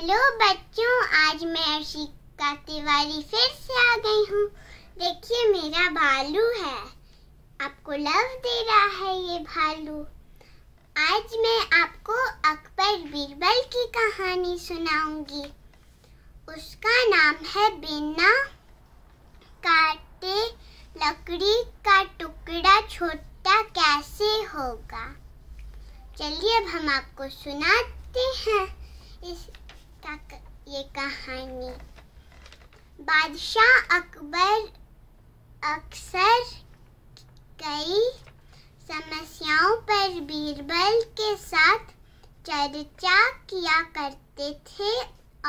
hello बच्चों आज मैं अर्शिका तिवारी फिर से आ गई हूँ देखिए मेरा भालू है आपको लव दे रहा है ये भालू आज मैं आपको अकबर बीरबल की कहानी सुनाऊंगी उसका नाम है बिना काटे लकड़ी का टुकड़ा छोटा कैसे होगा चलिए अब हम आपको सुनाते हैं इस तक ये कहानी बादशाह अकबर अक्सर कई समस्याओं पर बीरबल के साथ चर्चा किया करते थे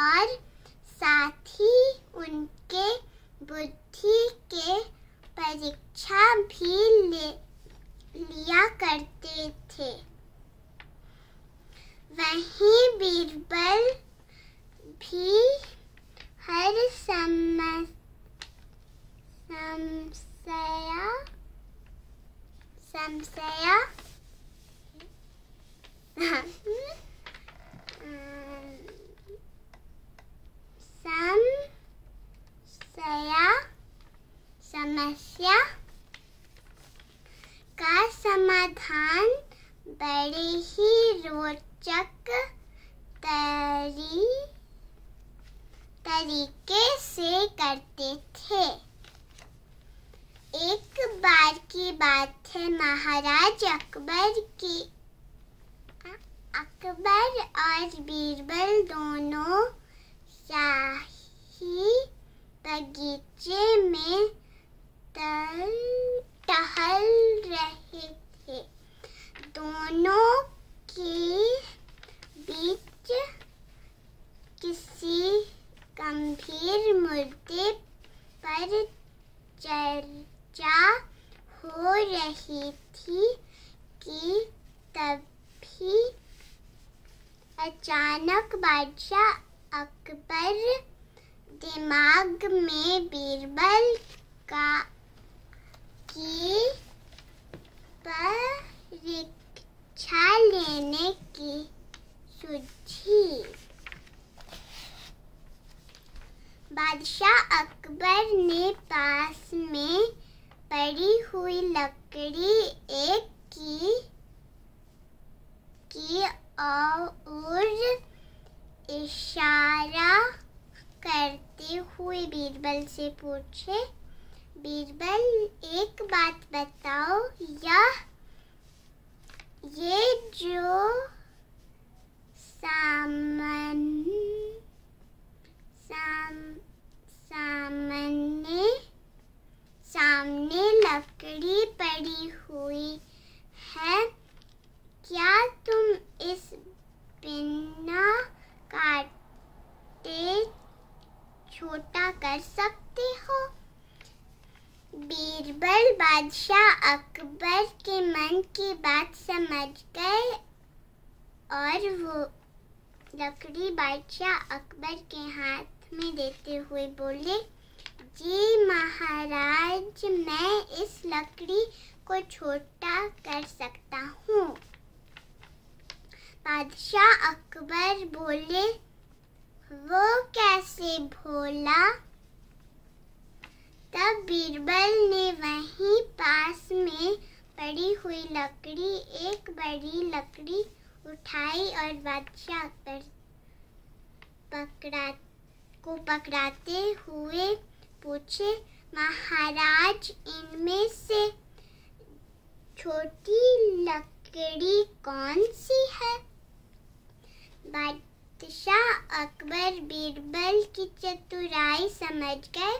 और साथ ही उनके बुद्धि के परीक्षा भी ले लिया करते थे वहीं बीरबल भी हर समस्या समस्या समस्या समस्या का समाधान बड़े ही रोचक तरीके तरीके से करते थे एक बार की बात है महाराज अकबर की अकबर और बीरबल दोनों शाही बगीचे में टहल रहे पर चर्चा हो रही थी कि तभी अचानक बादशाह अकबर दिमाग में बीरबल का की पर में पड़ी हुई लकड़ी एक की की और इशारा करते हुए बीरबल से पूछे बीरबल एक बात बताओ यह ये जो छोटा कर सकते हो बीरबल बादशाह अकबर के मन की बात समझ गए और वो लकड़ी बादशाह अकबर के हाथ में देते हुए बोले जी महाराज मैं इस लकड़ी को छोटा कर सकता हूँ बादशाह अकबर बोले वो कैसे भोला तब बीरबल ने वहीं पास में पड़ी हुई लकड़ी एक बड़ी लकड़ी उठाई और बादशाह पर पकड़ा को पकड़ाते हुए पूछे महाराज इनमें से छोटी लकड़ी कौन सी है बादशाह बादशाह अकबर बीरबल की चतुराई समझ गए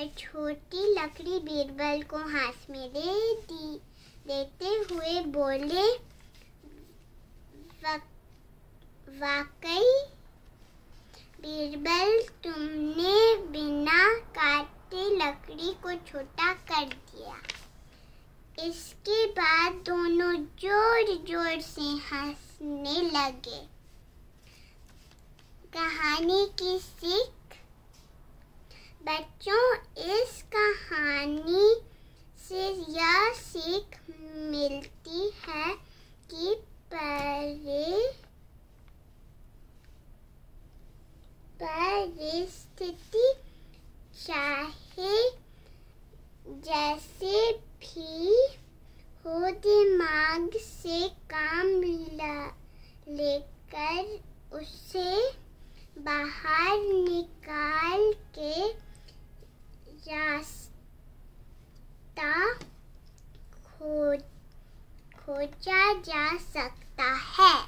और छोटी लकड़ी बीरबल को हाथ में दे दी देते हुए बोले वा, वाकई बीरबल तुमने बिना काटे लकड़ी को छोटा कर दिया इसके बाद दोनों जोर जोर से हंसने लगे कहानी की सीख बच्चों इस कहानी से यह सीख मिलती है कि परे परिस्थिति चाहे जैसे भी हो दिमाग से काम लेकर उसे बाहर निकाल के रास्ता खो खोजा जा सकता है